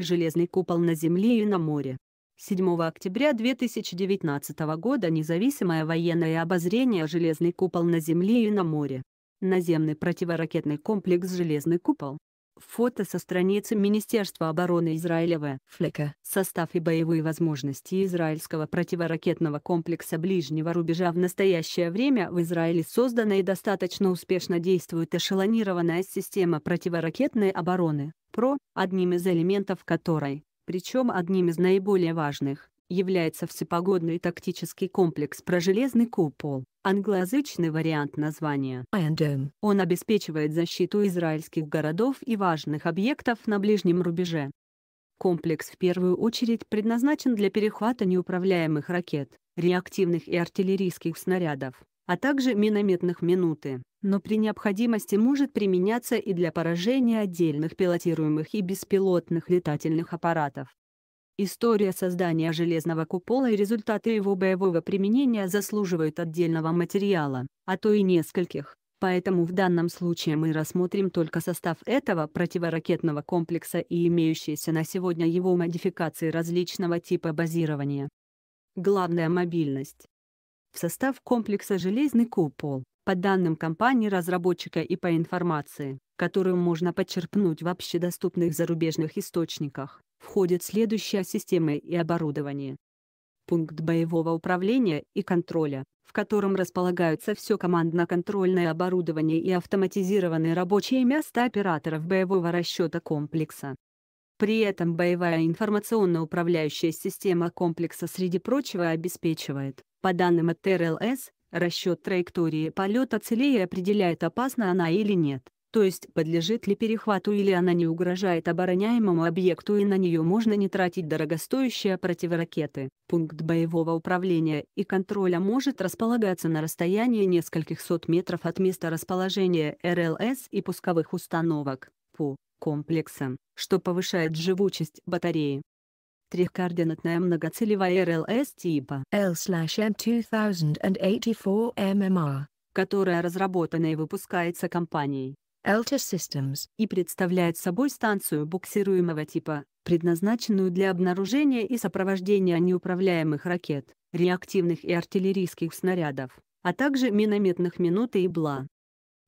Железный купол на земле и на море. 7 октября 2019 года независимое военное обозрение «Железный купол на земле и на море». Наземный противоракетный комплекс «Железный купол» Фото со страницы Министерства обороны Израиля Израилева. Флека. Состав и боевые возможности израильского противоракетного комплекса ближнего рубежа в настоящее время в Израиле создана и достаточно успешно действует эшелонированная система противоракетной обороны, ПРО, одним из элементов которой, причем одним из наиболее важных, является всепогодный тактический комплекс про железный купол, англоязычный вариант названия. Iron Dome). Он обеспечивает защиту израильских городов и важных объектов на ближнем рубеже. Комплекс в первую очередь предназначен для перехвата неуправляемых ракет, реактивных и артиллерийских снарядов, а также минометных минуты, но при необходимости может применяться и для поражения отдельных пилотируемых и беспилотных летательных аппаратов. История создания железного купола и результаты его боевого применения заслуживают отдельного материала, а то и нескольких. Поэтому в данном случае мы рассмотрим только состав этого противоракетного комплекса и имеющиеся на сегодня его модификации различного типа базирования. Главная мобильность. В состав комплекса «Железный купол», по данным компании-разработчика и по информации, которую можно подчерпнуть в общедоступных зарубежных источниках, входит следующая система и оборудование. Пункт боевого управления и контроля, в котором располагаются все командно-контрольное оборудование и автоматизированные рабочие места операторов боевого расчета комплекса. При этом боевая информационно-управляющая система комплекса среди прочего обеспечивает, по данным от ТРЛС, расчет траектории полета целей и определяет опасна она или нет то есть подлежит ли перехвату или она не угрожает обороняемому объекту и на нее можно не тратить дорогостоящие противоракеты. Пункт боевого управления и контроля может располагаться на расстоянии нескольких сот метров от места расположения РЛС и пусковых установок ПУ комплекса, что повышает живучесть батареи. Трехкоординатная многоцелевая РЛС типа L-M2084 MMR которая разработана и выпускается компанией Elcher Systems и представляет собой станцию буксируемого типа, предназначенную для обнаружения и сопровождения неуправляемых ракет, реактивных и артиллерийских снарядов, а также минометных минут и бла.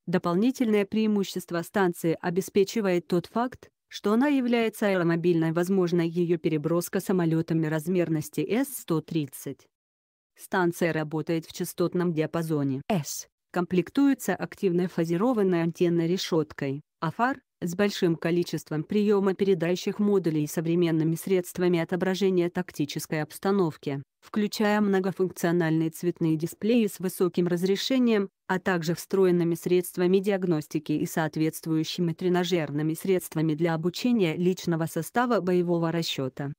Дополнительное преимущество станции обеспечивает тот факт, что она является аэромобильной, возможно ее переброска самолетами размерности С-130. Станция работает в частотном диапазоне S комплектуется активной фазированной антенной решеткой, АФАР с большим количеством приема передающих модулей и современными средствами отображения тактической обстановки, включая многофункциональные цветные дисплеи с высоким разрешением, а также встроенными средствами диагностики и соответствующими тренажерными средствами для обучения личного состава боевого расчета.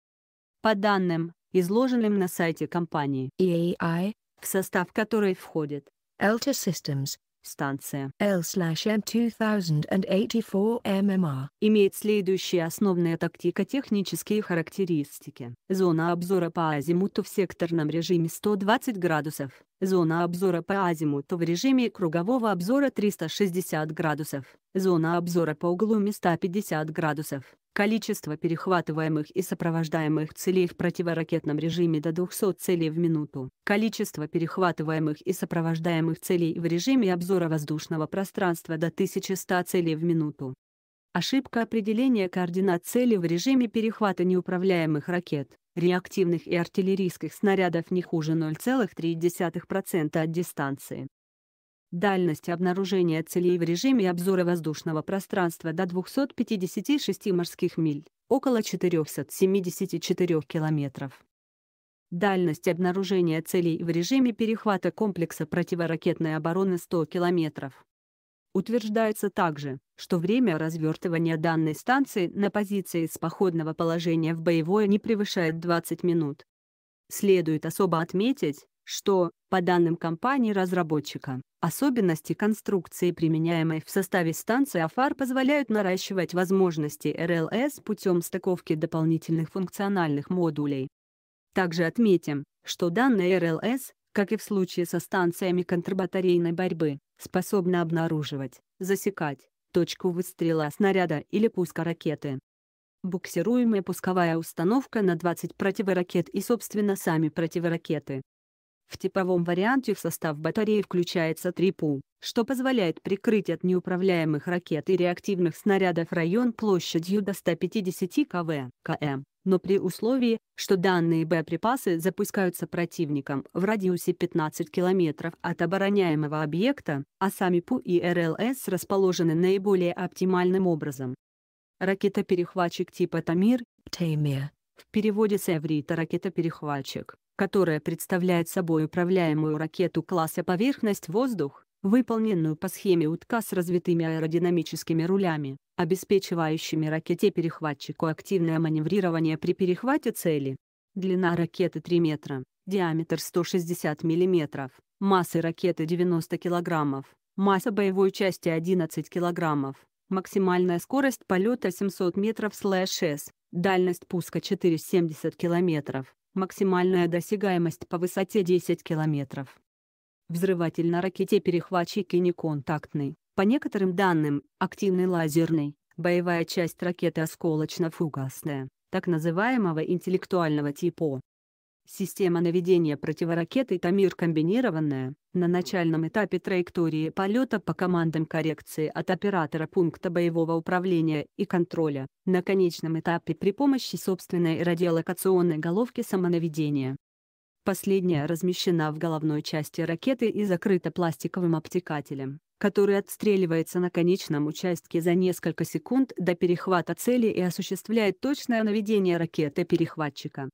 По данным, изложенным на сайте компании EAI, в состав которой входит ELTA Systems, станция L-M2084MMR имеет следующие основные тактико-технические характеристики. Зона обзора по азимуту в секторном режиме 120 градусов. Зона обзора по азимуту в режиме кругового обзора 360 градусов. Зона обзора по углу 150 градусов. Количество перехватываемых и сопровождаемых целей в противоракетном режиме до 200 целей в минуту. Количество перехватываемых и сопровождаемых целей в режиме обзора воздушного пространства до 1100 целей в минуту. Ошибка определения координат цели в режиме перехвата неуправляемых ракет реактивных и артиллерийских снарядов не хуже 0,3% от дистанции. Дальность обнаружения целей в режиме обзора воздушного пространства до 256 морских миль, около 474 километров. Дальность обнаружения целей в режиме перехвата комплекса противоракетной обороны 100 километров. Утверждается также, что время развертывания данной станции на позиции с походного положения в боевое не превышает 20 минут. Следует особо отметить, что, по данным компании-разработчика, особенности конструкции, применяемой в составе станции АФАР позволяют наращивать возможности РЛС путем стыковки дополнительных функциональных модулей. Также отметим, что данная РЛС как и в случае со станциями контрбатарейной борьбы, способна обнаруживать, засекать, точку выстрела снаряда или пуска ракеты. Буксируемая пусковая установка на 20 противоракет и собственно сами противоракеты. В типовом варианте в состав батареи включается 3 ПУ, что позволяет прикрыть от неуправляемых ракет и реактивных снарядов район площадью до 150 кв. км но при условии, что данные боеприпасы запускаются противником в радиусе 15 километров от обороняемого объекта, а сами ПУ и РЛС расположены наиболее оптимальным образом. Ракета-перехватчик типа «Тамир» в переводе с эврита «ракета-перехватчик», которая представляет собой управляемую ракету класса «Поверхность-воздух», выполненную по схеме утка с развитыми аэродинамическими рулями, обеспечивающими ракете-перехватчику активное маневрирование при перехвате цели. Длина ракеты 3 метра, диаметр 160 мм, масса ракеты 90 кг, масса боевой части 11 кг, максимальная скорость полета 700 метров слэш С, дальность пуска 4,70 км, максимальная досягаемость по высоте 10 км. Взрыватель на ракете-перехватчике неконтактный, по некоторым данным, активный лазерный, боевая часть ракеты осколочно-фугасная, так называемого интеллектуального типа. Система наведения противоракеты «Тамир» комбинированная, на начальном этапе траектории полета по командам коррекции от оператора пункта боевого управления и контроля, на конечном этапе при помощи собственной радиолокационной головки самонаведения. Последняя размещена в головной части ракеты и закрыта пластиковым обтекателем, который отстреливается на конечном участке за несколько секунд до перехвата цели и осуществляет точное наведение ракеты-перехватчика.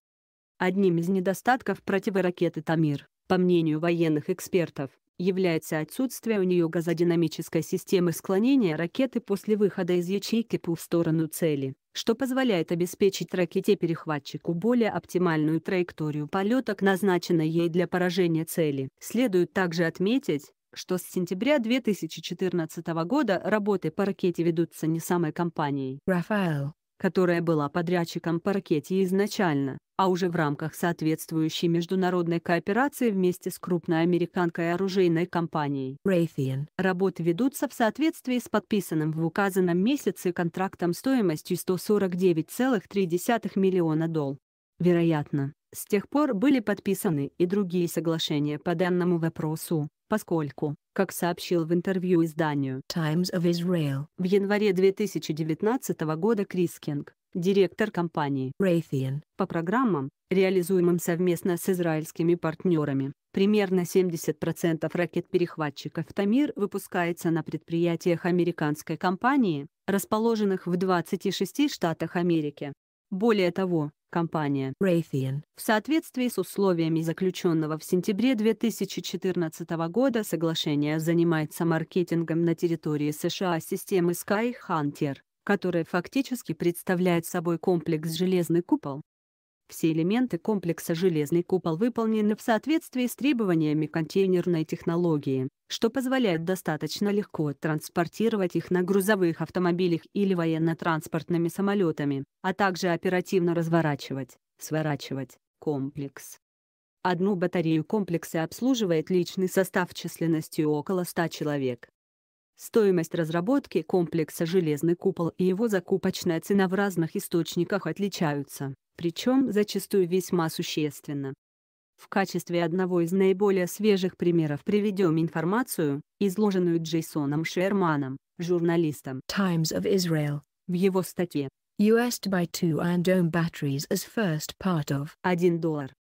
Одним из недостатков противоракеты «Тамир», по мнению военных экспертов, является отсутствие у нее газодинамической системы склонения ракеты после выхода из ячейки ПУ в сторону цели, что позволяет обеспечить ракете-перехватчику более оптимальную траекторию полета к назначенной ей для поражения цели. Следует также отметить, что с сентября 2014 года работы по ракете ведутся не самой компанией Rafael, которая была подрядчиком по ракете изначально, а уже в рамках соответствующей международной кооперации вместе с крупной американской оружейной компанией Raytheon. Работы ведутся в соответствии с подписанным в указанном месяце контрактом стоимостью 149,3 миллиона долларов. Вероятно, с тех пор были подписаны и другие соглашения по данному вопросу, поскольку, как сообщил в интервью изданию Times of Israel, в январе 2019 года Крис Кинг, директор компании Raytheon, по программам, реализуемым совместно с израильскими партнерами, примерно 70% ракет-перехватчиков «Тамир» выпускается на предприятиях американской компании, расположенных в 26 штатах Америки. Более того, Компания Raytheon в соответствии с условиями заключенного в сентябре 2014 года соглашения занимается маркетингом на территории США системы Skyhunter, которая фактически представляет собой комплекс «Железный купол», все элементы комплекса «Железный купол» выполнены в соответствии с требованиями контейнерной технологии, что позволяет достаточно легко транспортировать их на грузовых автомобилях или военно-транспортными самолетами, а также оперативно разворачивать, сворачивать комплекс. Одну батарею комплекса обслуживает личный состав численностью около 100 человек. Стоимость разработки комплекса «Железный купол» и его закупочная цена в разных источниках отличаются причем зачастую весьма существенно. В качестве одного из наиболее свежих примеров приведем информацию, изложенную Джейсоном Шерманом, журналистом Times of Israel, в его статье US to buy two and own batteries as first part of 1 доллар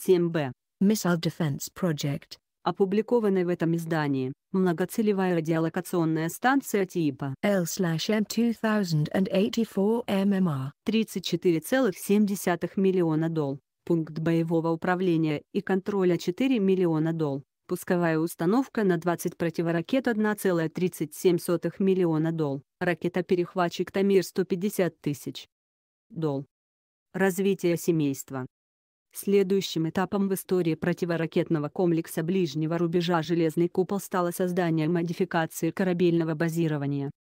7 б Missile Defense Project опубликованной в этом издании, многоцелевая радиолокационная станция типа L-M2084MMR 34,7 миллиона дол, пункт боевого управления и контроля 4 миллиона дол, пусковая установка на 20 противоракет 1,37 миллиона дол, ракета-перехватчик Тамир 150 тысяч дол. Развитие семейства Следующим этапом в истории противоракетного комплекса ближнего рубежа «Железный купол» стало создание модификации корабельного базирования.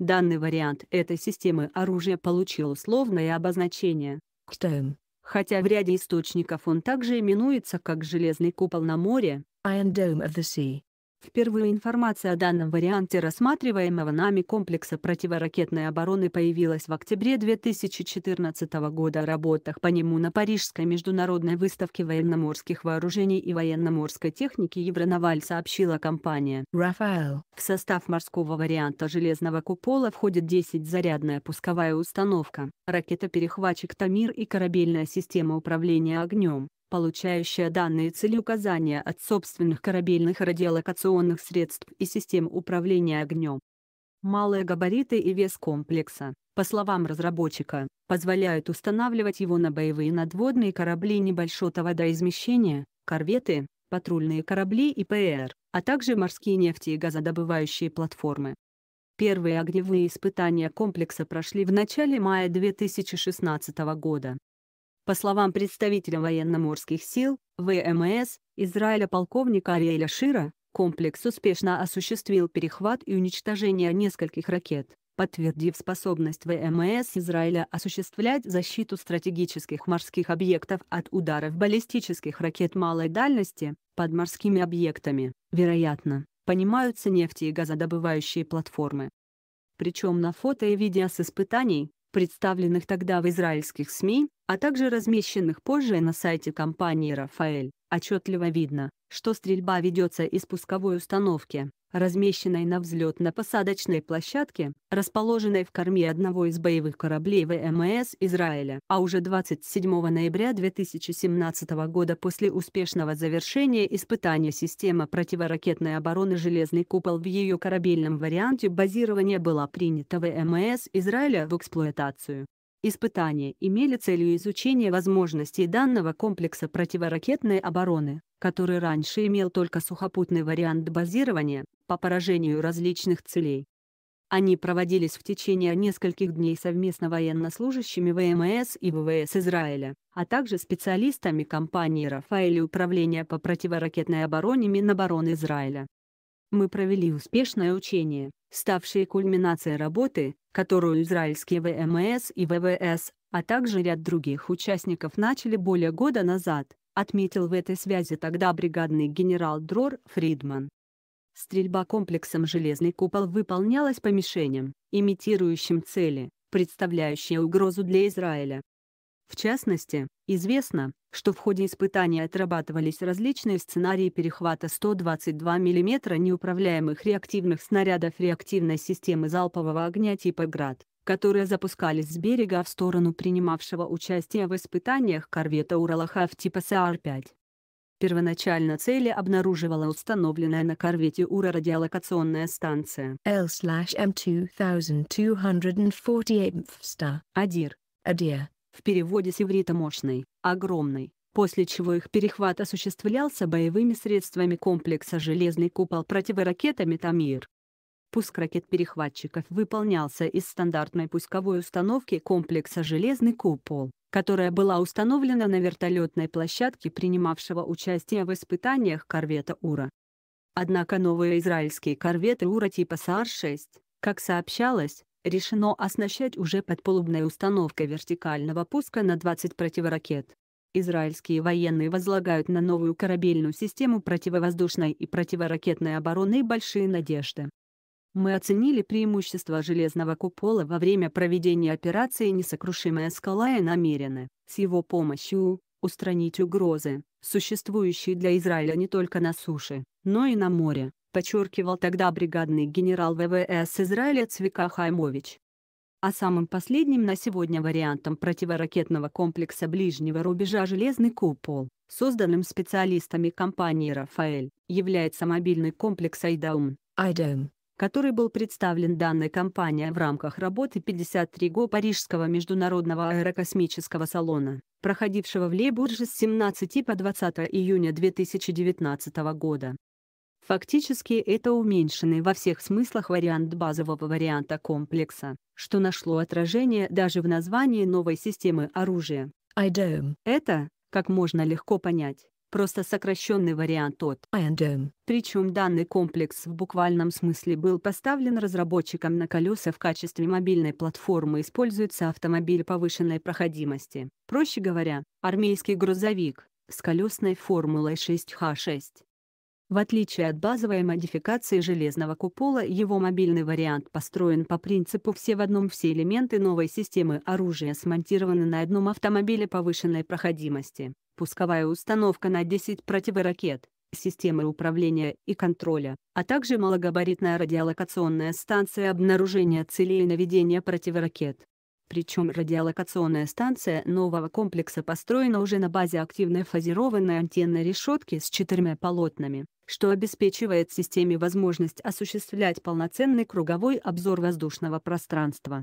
Данный вариант этой системы оружия получил условное обозначение «Ктейн», хотя в ряде источников он также именуется как «Железный купол на море» «Iron Dome of the Sea». Впервые информация о данном варианте рассматриваемого нами комплекса противоракетной обороны появилась в октябре 2014 года о работах по нему на Парижской международной выставке военно-морских вооружений и военно-морской техники Евроноваль сообщила компания «Рафаэл». В состав морского варианта железного купола входит 10 зарядная пусковая установка, ракета-перехватчик «Тамир» и корабельная система управления огнем получающая данные цели указания от собственных корабельных радиолокационных средств и систем управления огнем. Малые габариты и вес комплекса, по словам разработчика, позволяют устанавливать его на боевые надводные корабли небольшого водоизмещения, корветы, патрульные корабли и ПР, а также морские нефти и газодобывающие платформы. Первые огневые испытания комплекса прошли в начале мая 2016 года. По словам представителя военно-морских сил ВМС Израиля полковника Ариэля Шира, комплекс успешно осуществил перехват и уничтожение нескольких ракет, подтвердив способность ВМС Израиля осуществлять защиту стратегических морских объектов от ударов баллистических ракет малой дальности, под морскими объектами, вероятно, понимаются нефти и газодобывающие платформы. Причем на фото и видео с испытаний, представленных тогда в израильских СМИ, а также размещенных позже на сайте компании «Рафаэль», отчетливо видно, что стрельба ведется из пусковой установки, размещенной на взлетно-посадочной площадке, расположенной в корме одного из боевых кораблей ВМС Израиля. А уже 27 ноября 2017 года после успешного завершения испытания системы противоракетной обороны «Железный купол» в ее корабельном варианте базирования была принята ВМС Израиля в эксплуатацию. Испытания имели целью изучение возможностей данного комплекса противоракетной обороны, который раньше имел только сухопутный вариант базирования, по поражению различных целей. Они проводились в течение нескольких дней совместно военнослужащими ВМС и ВВС Израиля, а также специалистами компании «Рафаэль» и Управления по противоракетной обороне Минобороны Израиля мы провели успешное учение, ставшее кульминацией работы, которую израильские ВМС и ВВС, а также ряд других участников начали более года назад, отметил в этой связи тогда бригадный генерал Дрор Фридман. Стрельба комплексом «Железный купол» выполнялась по мишеням, имитирующим цели, представляющие угрозу для Израиля. В частности, известно, что в ходе испытаний отрабатывались различные сценарии перехвата 122 мм неуправляемых реактивных снарядов реактивной системы залпового огня типа «Град», которые запускались с берега в сторону принимавшего участие в испытаниях корвета «Уралахав» типа «САР-5». Первоначально цели обнаруживала установленная на корвете Ура радиолокационная станция L-M2248 Адир. Адир в переводе с иврита «мощный», «огромный», после чего их перехват осуществлялся боевыми средствами комплекса «Железный купол» противоракетами «Тамир». Пуск ракет-перехватчиков выполнялся из стандартной пусковой установки комплекса «Железный купол», которая была установлена на вертолетной площадке принимавшего участие в испытаниях корвета «Ура». Однако новые израильские корветы «Ура» типа сар 6 как сообщалось, решено оснащать уже подпалубной установкой вертикального пуска на 20 противоракет. Израильские военные возлагают на новую корабельную систему противовоздушной и противоракетной обороны большие надежды. Мы оценили преимущества железного купола во время проведения операции «Несокрушимая скала» и намерены, с его помощью, устранить угрозы, существующие для Израиля не только на суше, но и на море подчеркивал тогда бригадный генерал ВВС Израиля Цвика Хаймович. А самым последним на сегодня вариантом противоракетного комплекса ближнего рубежа «Железный купол», созданным специалистами компании «Рафаэль», является мобильный комплекс «Айдаум», «Айдаум», который был представлен данной компанией в рамках работы 53 го Парижского международного аэрокосмического салона, проходившего в Лейбурже с 17 по 20 июня 2019 года. Фактически это уменьшенный во всех смыслах вариант базового варианта комплекса, что нашло отражение даже в названии новой системы оружия. IDOME. Это, как можно легко понять, просто сокращенный вариант от IDOME. Причем данный комплекс в буквальном смысле был поставлен разработчиком на колеса в качестве мобильной платформы используется автомобиль повышенной проходимости. Проще говоря, армейский грузовик с колесной формулой 6Х6. В отличие от базовой модификации железного купола, его мобильный вариант построен по принципу «все в одном». Все элементы новой системы оружия смонтированы на одном автомобиле повышенной проходимости. Пусковая установка на 10 противоракет, системы управления и контроля, а также малогабаритная радиолокационная станция обнаружения целей и наведения противоракет. Причем радиолокационная станция нового комплекса построена уже на базе активной фазированной антенной решетки с четырьмя полотнами, что обеспечивает системе возможность осуществлять полноценный круговой обзор воздушного пространства.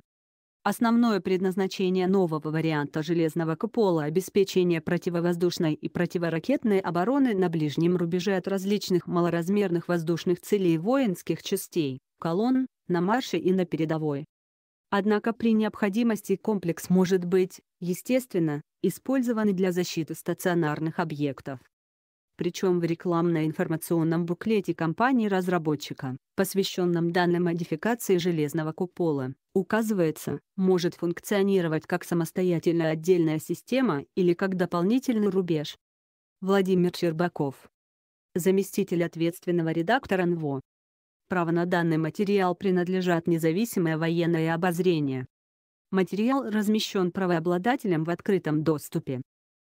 Основное предназначение нового варианта железного купола — обеспечение противовоздушной и противоракетной обороны на ближнем рубеже от различных малоразмерных воздушных целей воинских частей, колонн, на марше и на передовой. Однако при необходимости комплекс может быть, естественно, использован для защиты стационарных объектов причем в рекламно-информационном буклете компании-разработчика, посвященном данной модификации железного купола, указывается, может функционировать как самостоятельная отдельная система или как дополнительный рубеж. Владимир Чербаков. Заместитель ответственного редактора НВО. Право на данный материал принадлежат независимое военное обозрение. Материал размещен правообладателем в открытом доступе.